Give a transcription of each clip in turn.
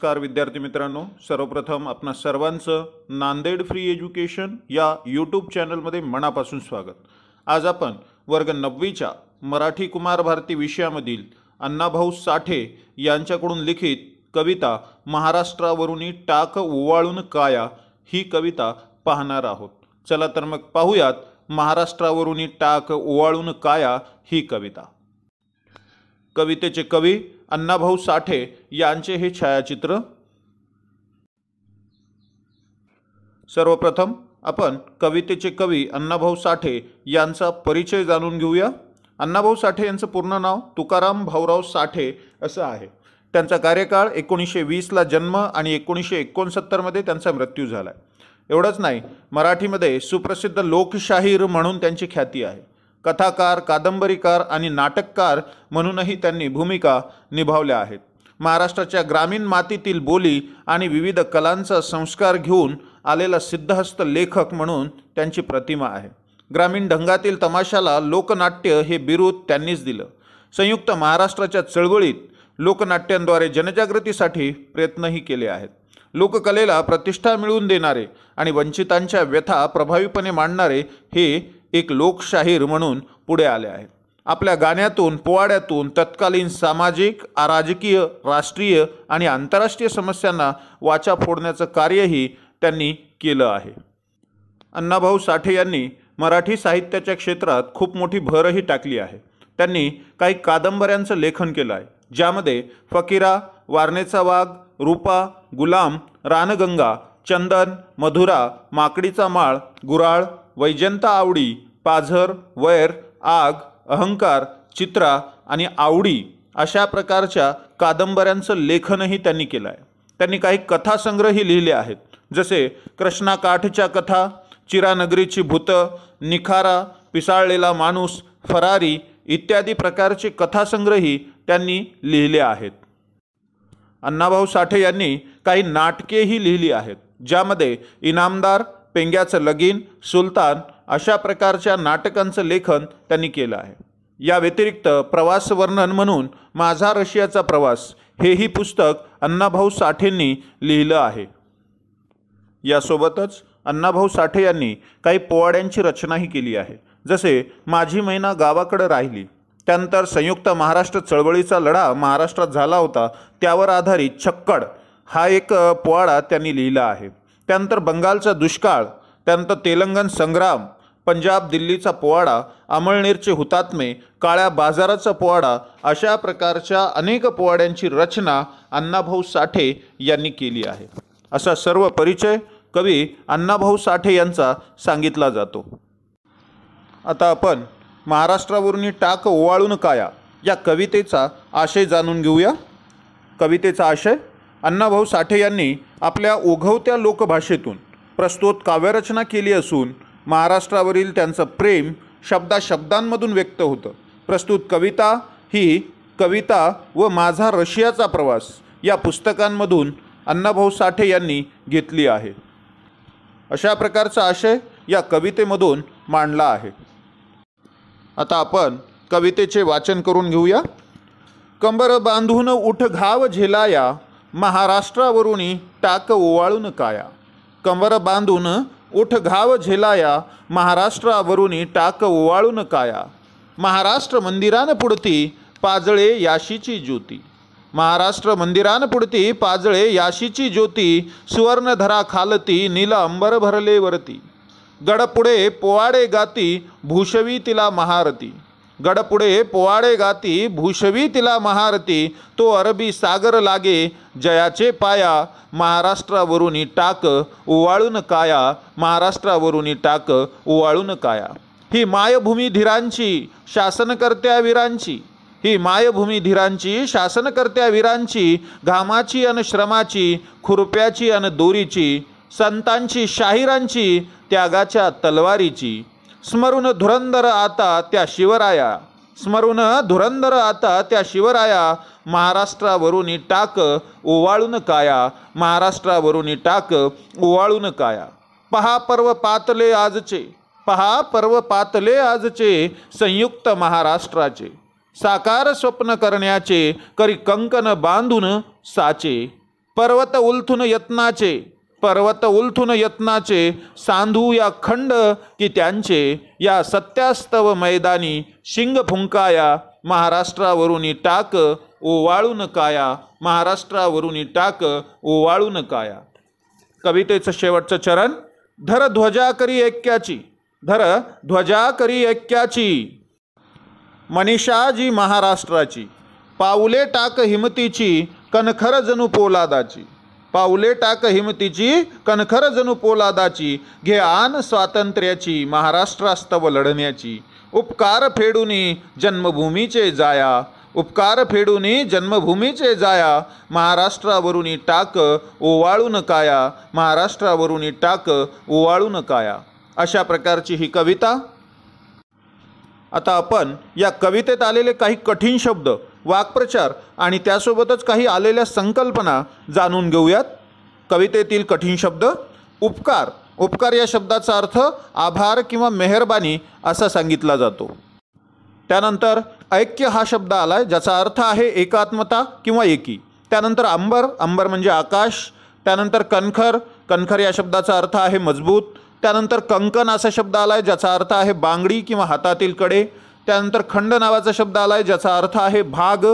नमस्कार विद्यार्थी मित्रांनो सर्वप्रथम आपणा सर्वांचं नांदेड फ्री एज्युकेशन या यूट्यूब चॅनलमध्ये मनापासून स्वागत आज आपण वर्ग नववीच्या मराठी कुमार भारती विषयामधील अण्णाभाऊ साठे यांच्याकडून लिखित कविता महाराष्ट्रावरुनी टाक ओवाळून काया ही कविता पाहणार आहोत चला तर मग पाहूयात महाराष्ट्रावरुनी टाक ओवाळून काया ही कविता कवितेचे कवी अण्णाभाऊ साठे यांचे हे छायाचित्र सर्वप्रथम आपण कवितेचे कवी अण्णाभाऊ साठे यांचा परिचय जाणून घेऊया अण्णाभाऊ साठे यांचं पूर्ण नाव तुकाराम भाऊराव साठे असं आहे त्यांचा कार्यकाळ एकोणीसशे वीसला जन्म आणि एकोणीसशे एकोणसत्तरमध्ये त्यांचा मृत्यू झाला एवढंच नाही मराठीमध्ये सुप्रसिद्ध लोकशाहीर म्हणून त्यांची ख्याती आहे कथाकार कादंबरीकार आणि नाटककार म्हणूनही त्यांनी भूमिका निभावल्या आहेत महाराष्ट्राच्या ग्रामीण मातीतील बोली आणि विविध कलांचा संस्कार घेऊन आलेला सिद्धहस्त लेखक म्हणून त्यांची प्रतिमा आहे ग्रामीण ढंगातील तमाशाला लोकनाट्य हे बिरुद त्यांनीच दिलं संयुक्त महाराष्ट्राच्या चळवळीत लोकनाट्यांद्वारे जनजागृतीसाठी प्रयत्नही केले आहेत लोककलेला प्रतिष्ठा मिळवून देणारे आणि वंचितांच्या व्यथा प्रभावीपणे मांडणारे हे एक लोकशाहीर म्हणून पुढे आले आहेत आपल्या गाण्यातून पोवाड्यातून तत्कालीन सामाजिक राजकीय राष्ट्रीय आणि आंतरराष्ट्रीय समस्यांना वाचा फोडण्याचं कार्यही त्यांनी केलं आहे अण्णाभाऊ साठे यांनी मराठी साहित्याच्या क्षेत्रात खूप मोठी भरही टाकली आहे त्यांनी काही कादंबऱ्यांचं लेखन केलं आहे ज्यामध्ये फकीरा वारणेचा वाघ रूपा गुलाम रानगंगा चंदन मधुरा माकडीचा माळ गुराळ वैजंता आवडी पाझर वैर आग अहंकार चित्रा आणि आवडी अशा प्रकारच्या कादंबऱ्यांचं लेखनही त्यांनी केलं आहे त्यांनी काही कथासंग्रही लिहिले आहेत जसे कृष्णाकाठच्या कथा चिरानगरीची भूतं निखारा पिसाळलेला माणूस फरारी इत्यादी प्रकारचे कथासंग्रही त्यांनी लिहिले आहेत अण्णाभाऊ साठे यांनी काही नाटकेही लिहिली आहेत ज्यामध्ये इनामदार पेंग्याचं लगीन सुलतान अशा प्रकारच्या नाटकांचं लेखन त्यांनी केलं आहे या व्यतिरिक्त प्रवास वर्णन म्हणून माझा रशियाचा प्रवास हेही पुस्तक अण्णाभाऊ साठेंनी लिहिलं आहे यासोबतच अण्णाभाऊ साठे यांनी काही पोवाड्यांची रचनाही केली आहे जसे माझी महिना गावाकडं राहिली त्यानंतर संयुक्त महाराष्ट्र चळवळीचा लढा महाराष्ट्रात झाला होता त्यावर आधारित छक्कड हा एक पोवाडा त्यांनी लिहिला आहे त्यानंतर बंगालचा दुष्काळ त्यानंतर तेलंगण संग्राम पंजाब दिल्लीचा पोवाडा अमळनेरचे हुतात्मे काळ्या बाजाराचा पोवाडा अशा प्रकारच्या अनेक पोवाड्यांची रचना अण्णाभाऊ साठे यांनी केली आहे असा सर्व परिचय कवी अण्णाभाऊ साठे यांचा सांगितला जातो आता आपण महाराष्ट्रावरून टाक ओवाळून काया या कवितेचा आशय जाणून घेऊया कवितेचा आशय अण्णाभाऊ साठे यांनी आपल्या ओघवत्या लोकभाषेतून प्रस्तुत काव्यरचना केली असून महाराष्ट्रावरील त्यांचं प्रेम शब्दा शब्दांमधून व्यक्त होतं प्रस्तुत कविता ही कविता व माझा रशियाचा प्रवास या पुस्तकांमधून अण्णाभाऊ साठे यांनी घेतली आहे अशा प्रकारचा आशय या कवितेमधून मांडला आहे आता आपण कवितेचे वाचन करून घेऊया कंबर बांधून उठ घाव झेलाया महाराष्ट्रावरून टाक ओवाळून काया कंबर बांधून उठ घाव झेलाया महाराष्ट्रावरुनी टाक ओवाळून काया महाराष्ट्र मंदिरान पुडती पाजळे याशीची ज्योती महाराष्ट्र मंदिरान पुढती पाजळे याशीची ज्योती सुवर्णधरा खालती नील अंबर भरले वरती गडपुडे पोवाडे गाती भूषवी तिला महारती गडपुडे पोवाडे गाती भूषवी तिला महारती तो अरबी सागर लागे जयाचे पाया महाराष्ट्रावरूनी टाक ओवाळून काया महाराष्ट्रावरूनी टाक ओवाळून काया ही मायभूमी धीरांची शासनकर्त्या वीरांची ही मायभूमी धीरांची शासनकर्त्या वीरांची घामाची अन श्रमाची खुरप्याची अन दोरीची संतांची शाहिरांची त्यागाच्या तलवारीची स्मरून धुरंधर आता त्या शिवराया स्मरून धुरंधर आता त्या शिवराया महाराष्ट्रावरून टाक ओवाळून काया महाराष्ट्रावरून टाक ओवाळून काया पहा पर्व पातले आजचे पहा पर्व पातले आजचे संयुक्त महाराष्ट्राचे साकार स्वप्न करण्याचे करी कंकन बांधून साचे पर्वत उलथून यत्नाचे पर्वत उलथून यत्नाचे सांधू या खंड की त्यांचे या सत्यास्तव मैदानी शिंग फुंकाया महाराष्ट्रावरून टाक ओवाळून काया महाराष्ट्रावरून टाक ओवाळून काया कवितेचं शेवटचं चरण धर ध्वजा करी ऐक्याची धर ध्वजा करी ऐक्याची मनीषाजी महाराष्ट्राची पाऊले टाक हिमतीची कणखर जणू पोलादाची पावले टाक हिमतीची कणखर जणू पोलादाची घे आन स्वातंत्र्याची महाराष्ट्रास्तव लढण्याची उपकार फेडूनी जन्मभूमीचे जाया उपकार फेडूनी जन्मभूमीचे जाया महाराष्ट्रावरून टाक ओवाळून काया महाराष्ट्रावरून टाक ओवाळून काया अशा प्रकारची ही कविता आता आपण या कवितेत आलेले काही कठीण शब्द वाक्प्रचार आणि त्यासोबतच काही आलेल्या संकल्पना जाणून घेऊयात कवितेतील कठीण शब्द उपकार उपकार या शब्दाचा अर्थ आभार किंवा मेहरबानी असा सांगितला जातो त्यानंतर ऐक्य हा शब्द आला ज्याचा अर्थ आहे एकात्मता किंवा एकी त्यानंतर अंबर अंबर म्हणजे आकाश त्यानंतर कणखर कणखर या शब्दाचा अर्थ आहे मजबूत त्यानंतर कंकण असा शब्द आला ज्याचा अर्थ आहे बांगडी किंवा हातातील कडे त्यानंतर खंड नावाचा शब्द आला आहे ज्याचा अर्थ आहे भाग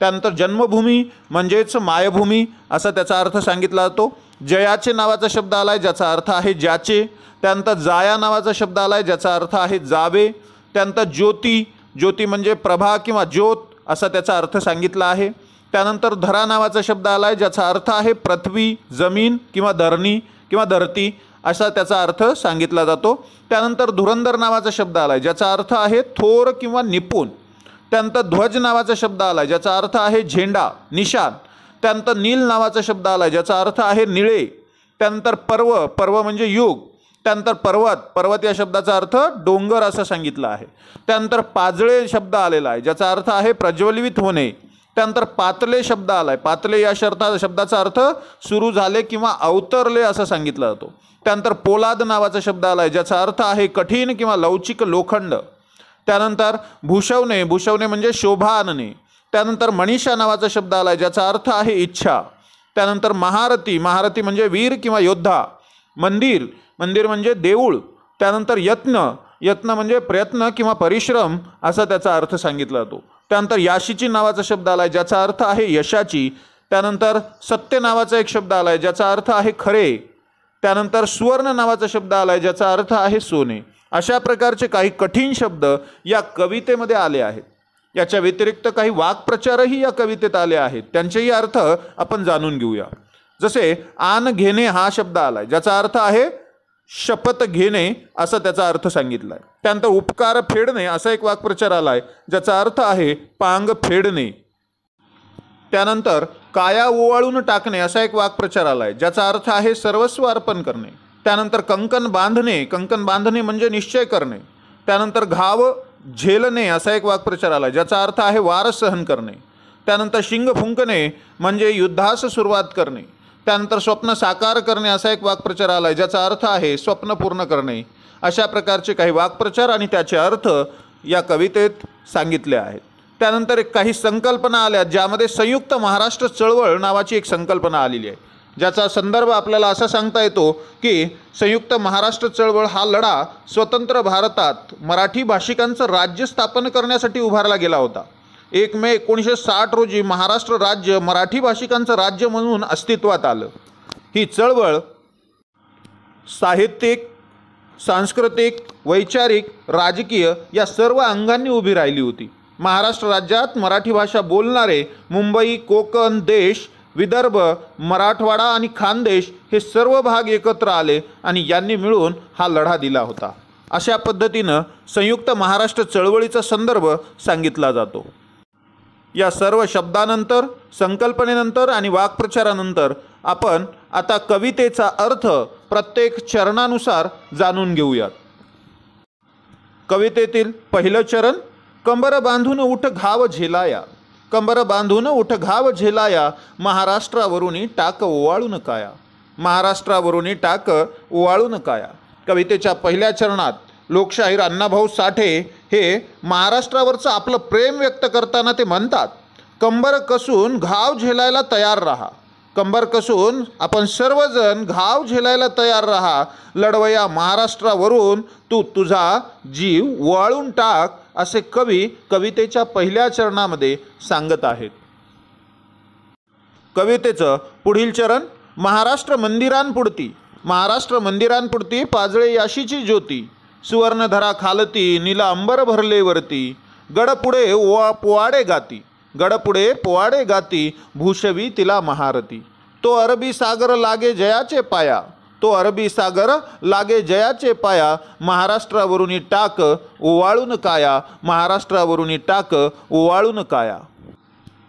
त्यानंतर जन्मभूमी म्हणजेच मायभूमी असा त्याचा अर्थ सांगितला जातो जयाचे नावाचा शब्द आला आहे ज्याचा अर्थ आहे ज्याचे त्यानंतर जाया नावाचा शब्द आलाय ज्याचा अर्थ आहे जावे त्यानंतर ज्योती ज्योती म्हणजे प्रभा किंवा ज्योत असा त्याचा अर्थ सांगितला आहे त्यानंतर धरा नावाचा शब्द आला आहे ज्याचा अर्थ आहे पृथ्वी जमीन किंवा धरणी किंवा धरती असा त्याचा अर्थ सांगितला जातो त्यानंतर धुरंधर नावाचा शब्द आला आहे ज्याचा अर्थ आहे थोर किंवा निपुण त्यानंतर ध्वज नावाचा शब्द आला ज्याचा अर्थ आहे झेंडा निशान त्यानंतर नील नावाचा शब्द आला आहे ज्याचा अर्थ आहे निळे त्यानंतर पर्व पर्व म्हणजे युग त्यानंतर पर्वत पर्वत या शब्दाचा अर्थ डोंगर असं सांगितलं आहे त्यानंतर पाजळे शब्द आलेला आहे ज्याचा अर्थ आहे प्रज्वलित होणे त्यानंतर पातले शब्द आलाय पातले या शर्ता शब्दाचा अर्थ सुरू झाले किंवा अवतरले असं सांगितलं जातो त्यानंतर पोलाद नावाचा शब्द आलाय ज्याचा अर्थ आहे कठीण किंवा लवचिक लोखंड त्यानंतर भूषवणे भूषवणे म्हणजे शोभा आणणे त्यानंतर मनीषा नावाचा शब्द आलाय ज्याचा अर्थ आहे इच्छा त्यानंतर महारथी महारथी म्हणजे वीर किंवा योद्धा मंदिर मंदिर म्हणजे देऊळ त्यानंतर यत्न यत्न म्हणजे प्रयत्न किंवा परिश्रम असा त्याचा अर्थ सांगितला जातो त्यानंतर याशीची नावाचा शब्द आला आहे ज्याचा अर्थ आहे यशाची त्यानंतर सत्य नावाचा एक शब्द आला आहे ज्याचा अर्थ आहे खरे त्यानंतर सुवर्ण नावाचा शब्द आला आहे ज्याचा अर्थ आहे सोने अशा प्रकारचे काही कठीण शब्द या कवितेमध्ये आले आहेत याच्या व्यतिरिक्त काही वाक्प्रचारही या कवितेत आले आहेत त्यांचेही अर्थ आपण जाणून घेऊया जसे आन घेणे हा शब्द आला आहे ज्याचा अर्थ आहे शपथ घेणे असा त्याचा अर्थ सांगितला आहे त्यानंतर उपकार फेडणे असा एक वाक्प्रचार आला आहे ज्याचा अर्थ आहे पांग फेडणे त्यानंतर काया ओवाळून टाकणे असा एक वाक्प्रचार आला आहे ज्याचा अर्थ आहे सर्वस्व अर्पण करणे त्यानंतर कंकण बांधणे कंकण बांधणे म्हणजे निश्चय करणे त्यानंतर घाव झेलणे असा एक वाक्प्रचार आला आहे ज्याचा अर्थ आहे वार सहन करणे त्यानंतर शिंग फुंकणे म्हणजे युद्धास सुरुवात करणे त्यानंतर स्वप्न साकार करणे असा एक वाक्प्रचार आला आहे ज्याचा अर्थ आहे स्वप्न पूर्ण करणे अशा प्रकारचे काही वाक्प्रचार आणि त्याचे अर्थ या कवितेत सांगितले आहेत त्यानंतर एक काही संकल्पना आल्या ज्यामध्ये संयुक्त महाराष्ट्र चळवळ नावाची एक संकल्पना आलेली आहे ज्याचा संदर्भ आपल्याला असा सांगता येतो की संयुक्त महाराष्ट्र चळवळ हा लढा स्वतंत्र भारतात मराठी भाषिकांचं राज्य स्थापन करण्यासाठी उभारला गेला होता एक मे एकोणीसशे साठ रोजी महाराष्ट्र राज्य मराठी भाषिकांचं राज्य म्हणून अस्तित्वात आलं ही चळवळ साहित्यिक सांस्कृतिक वैचारिक राजकीय या सर्व अंगांनी उभी राहिली होती महाराष्ट्र राज्यात मराठी भाषा बोलणारे मुंबई कोकण देश विदर्भ मराठवाडा आणि खानदेश हे सर्व भाग एकत्र आले आणि यांनी मिळून हा लढा दिला होता अशा पद्धतीनं संयुक्त महाराष्ट्र चळवळीचा संदर्भ सांगितला जातो या सर्व शब्दानंतर संकल्पनेनंतर आणि वाक्प्रचारानंतर आपण आता कवितेचा अर्थ प्रत्येक चरणानुसार जाणून घेऊयात कवितेतील पहिलं चरण कंबर बांधून उठ घाव झेलाया कंबर बांधून उठ घाव झेलाया महाराष्ट्रावरून टाक ओवाळू नकाया महाराष्ट्रावरून टाक ओवाळू नकाया कवितेच्या पहिल्या चरणात लोकशाहीर अण्णाभाऊ साठे हे महाराष्ट्रावरचं आपलं प्रेम व्यक्त करताना ते म्हणतात कंबर कसून घाव झेलायला तयार राहा कंबर कसून आपण सर्वजण घाव झेलायला तयार राहा लढवया महाराष्ट्रावरून तू तु तुझा जीव वाळून टाक असे कवी कवितेच्या पहिल्या चरणामध्ये सांगत आहेत कवितेचं पुढील चरण महाराष्ट्र मंदिरांपुढती महाराष्ट्र मंदिरांपुरती पाजळे याशीची ज्योती सुवर्णधरा खालती निला अंबर भरले वरती गडपुडे ओवा पोवाडे गाती गडपुडे पोवाडे गाती भूषवी तिला महारती तो अरबी सागर लागे जयाचे पाया तो अरबी सागर लागे जयाचे पाया महाराष्ट्रावरून टाक ओवाळून काया महाराष्ट्रावरून टाक ओवाळून काया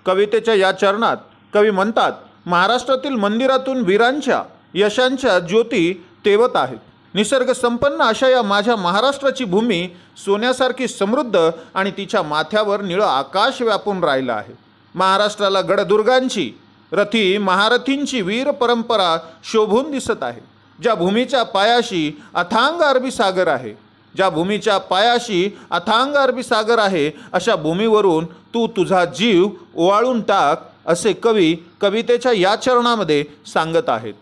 कवितेच्या या चरणात कवी म्हणतात महाराष्ट्रातील मंदिरातून वीरांच्या यशांच्या ज्योती तेवत आहेत निसर्गसंपन्न अशा या माझ्या महाराष्ट्राची भूमी सोन्यासारखी समृद्ध आणि तिच्या माथ्यावर निळं आकाश व्यापून राहिलं आहे महाराष्ट्राला गडदुर्गांची रथी महारथींची वीर परंपरा शोभून दिसत आहे ज्या भूमीच्या पायाशी अथांग अरबी सागर आहे ज्या भूमीच्या पायाशी अथांग अरबी सागर आहे अशा भूमीवरून तू तुझा जीव ओवाळून टाक असे कवी कवितेच्या या चरणामध्ये सांगत आहेत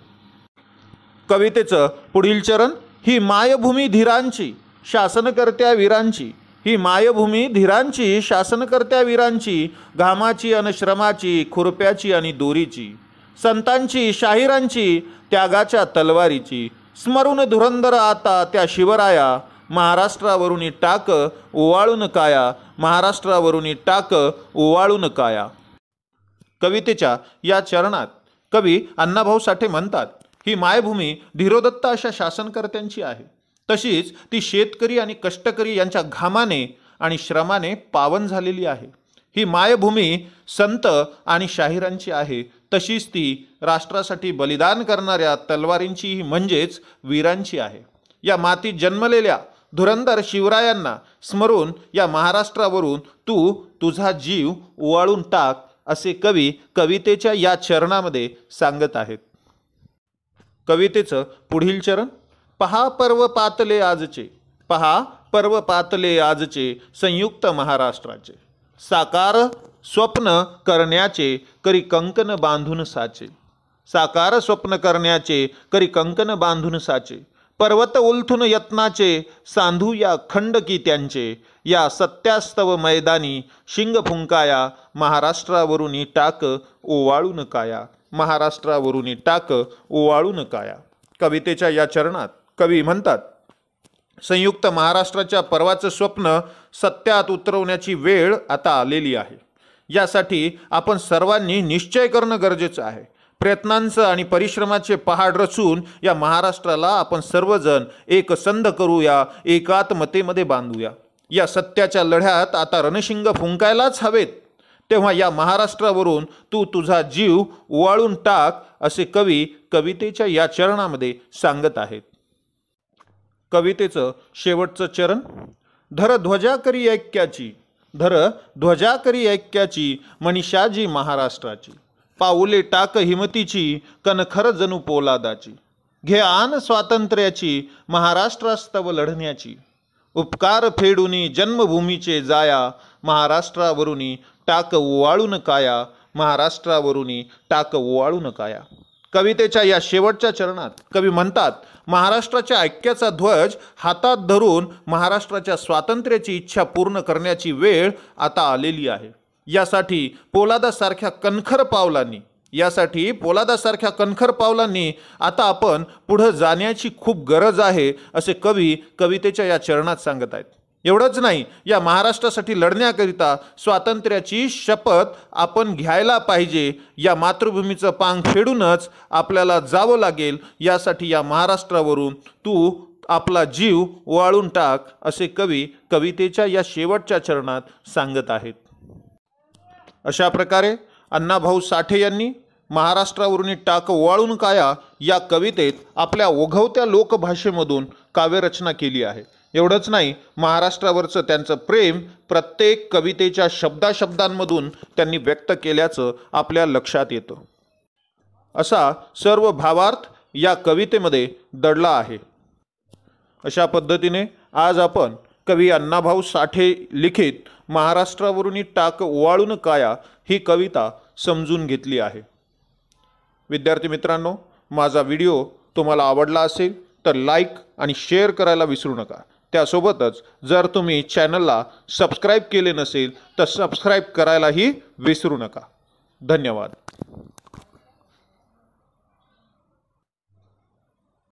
कवितेचं पुढील चरण ही मायभूमी धीरांची शासनकर्त्या वीरांची ही मायभूमी धीरांची शासनकर्त्या वीरांची घामाची आणि श्रमाची खुरप्याची आणि दोरीची संतांची शाहिरांची त्यागाच्या तलवारीची स्मरून धुरंधर आता त्या शिवराया महाराष्ट्रावरून टाक ओवाळून काया महाराष्ट्रावरून टाक ओवाळून काया कवितेच्या या चरणात कवी अण्णाभाऊ साठे म्हणतात ही मायभूमी धीरोदत्त अशा शासनकर्त्यांची आहे तशीच ती शेतकरी आणि कष्टकरी यांच्या घामाने आणि श्रमाने पावन झालेली आहे ही मायभूमी संत आणि शाहिरांची आहे तशीच ती राष्ट्रासाठी बलिदान करणाऱ्या तलवारींची म्हणजेच वीरांची आहे या मातीत जन्मलेल्या धुरंधर शिवरायांना स्मरून या महाराष्ट्रावरून तू तुझा जीव ओवाळून टाक असे कवी कवितेच्या या चरणामध्ये सांगत आहेत कवितेचं पुढील चरण पहा पर्व पातले आजचे पहा पर्व पातले आजचे संयुक्त महाराष्ट्राचे साकार स्वप्न करण्याचे करी कंकन बांधून साचे साकार स्वप्न करण्याचे करी कंकन बांधून साचे पर्वत उलथून यत्नाचे सांधू या खंडकी त्यांचे या सत्यास्तव मैदानी शिंग फुंकाया महाराष्ट्रावरून टाक ओवाळून काया महाराष्ट्रावरून टाक ओवाळू नकाया कवितेच्या या चरणात कवी म्हणतात संयुक्त महाराष्ट्राच्या पर्वाचं स्वप्न सत्यात उतरवण्याची वेळ आता आलेली आहे यासाठी आपण सर्वांनी निश्चय करणं गरजेचं आहे प्रयत्नांचं आणि परिश्रमाचे पहाड रचून या महाराष्ट्राला आपण सर्वजण एकसंध करूया एकात्मतेमध्ये बांधूया या सत्याच्या लढ्यात आता रणशिंग फुंकायलाच हवेत तेव्हा या महाराष्ट्रावरून तू तुझा जीव ओवाळून टाक असे कवी कवितेच्या या चरणामध्ये सांगत आहेत कवितेचं शेवटचं चरण धर ध्वजा करी ऐक्याची धर ध्वजा करी ऐक्याची मनीषाजी महाराष्ट्राची पाऊले टाक हिमतीची कनखर जणू पोलादाची घे आन स्वातंत्र्याची महाराष्ट्रास्तव लढण्याची उपकार फेडूनी जन्मभूमीचे जाया महाराष्ट्रावरुनी टाक ओवाळून काया महाराष्ट्रावरूनी टाक ओवाळून काया कवितेच्या या शेवटच्या चरणात कवी म्हणतात महाराष्ट्राच्या ऐक्याचा ध्वज हातात धरून महाराष्ट्राच्या स्वातंत्र्याची इच्छा पूर्ण करण्याची वेळ आता आलेली आहे यासाठी पोलादासारख्या कणखर पावलांनी यासाठी पोलादासारख्या कणखर पावलांनी आता आपण पुढं जाण्याची खूप गरज आहे असे कवी कवितेच्या या चरणात सांगत आहेत एवढंच नाही या महाराष्ट्रासाठी लढण्याकरिता स्वातंत्र्याची शपथ आपण घ्यायला पाहिजे या मातृभूमीचं पांग फेडूनच आपल्याला जावं लागेल यासाठी या महाराष्ट्रावरून तू आपला जीव वाळून टाक असे कवी कवितेच्या या शेवटच्या चरणात सांगत आहेत अशा प्रकारे अण्णाभाऊ साठे यांनी महाराष्ट्रावरून टाक ओवाळून काया या कवितेत आपल्या ओघवत्या लोकभाषेमधून काव्यरचना केली आहे एवढंच नाही महाराष्ट्रावरचं त्यांचं प्रेम प्रत्येक कवितेच्या शब्दाशब्दांमधून त्यांनी व्यक्त केल्याचं आपल्या लक्षात येतं असा सर्व भावार्थ या कवितेमध्ये दडला आहे अशा पद्धतीने आज आपण कवी अण्णाभाऊ साठे लिखित महाराष्ट्रावरून टाक ओवाळून काया ही कविता समजून घेतली आहे विद्यार्थी मित्रांनो माझा व्हिडिओ तुम्हाला आवडला असेल तर लाईक आणि शेअर करायला विसरू नका त्यासोबतच जर तुम्ही चॅनलला सबस्क्राईब केले नसेल तर सबस्क्राईब करायलाही विसरू नका धन्यवाद